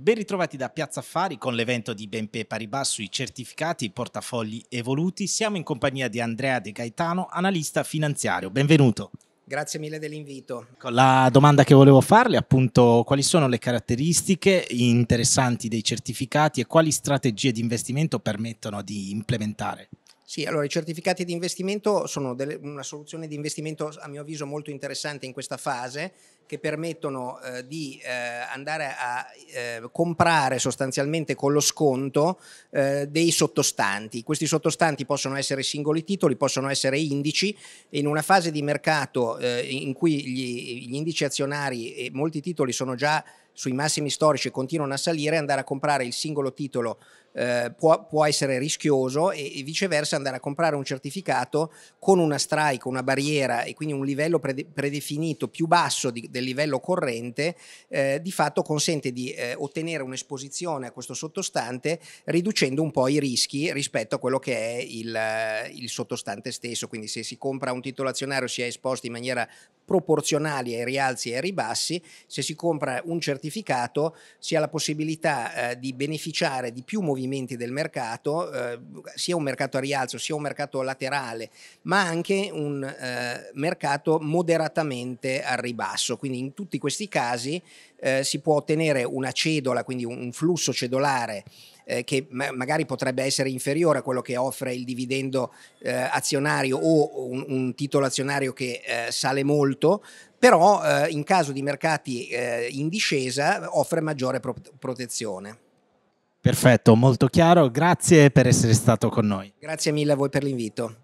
Ben ritrovati da Piazza Affari con l'evento di BNP Paribas sui certificati e portafogli evoluti. Siamo in compagnia di Andrea De Gaetano, analista finanziario. Benvenuto. Grazie mille dell'invito. Ecco, la domanda che volevo farle è appunto quali sono le caratteristiche interessanti dei certificati e quali strategie di investimento permettono di implementare? Sì, allora i certificati di investimento sono delle, una soluzione di investimento a mio avviso molto interessante in questa fase che permettono eh, di eh, andare a eh, comprare sostanzialmente con lo sconto eh, dei sottostanti. Questi sottostanti possono essere singoli titoli, possono essere indici. In una fase di mercato eh, in cui gli, gli indici azionari e molti titoli sono già sui massimi storici e continuano a salire, andare a comprare il singolo titolo eh, può, può, essere rischioso e, e, viceversa andare a comprare un certificato con una strike, una barriera e quindi un livello prede, predefinito più basso di, del livello corrente, eh, di fatto consente di eh, ottenere un'esposizione a questo sottostante riducendo un po' i rischi rispetto a quello che è il, il sottostante stesso. Quindi se si compra un titolo azionario si è esposti in maniera proporzionali ai rialzi e ai ribassi, se si compra un certificato si ha la possibilità eh, di beneficiare di più movimenti del mercato, eh, sia un mercato a rialzo sia un mercato laterale, ma anche un eh, mercato moderatamente al ribasso. Quindi in tutti questi casi eh, si può ottenere una cedola, quindi un, flusso cedolare eh, che ma- magari potrebbe essere inferiore a quello che offre il dividendo eh, azionario o un, un, titolo azionario che eh, sale molto, però eh, in caso di mercati eh, in discesa offre maggiore pro- protezione. Perfetto, molto chiaro, grazie per essere stato con noi. Grazie mille a voi per l'invito.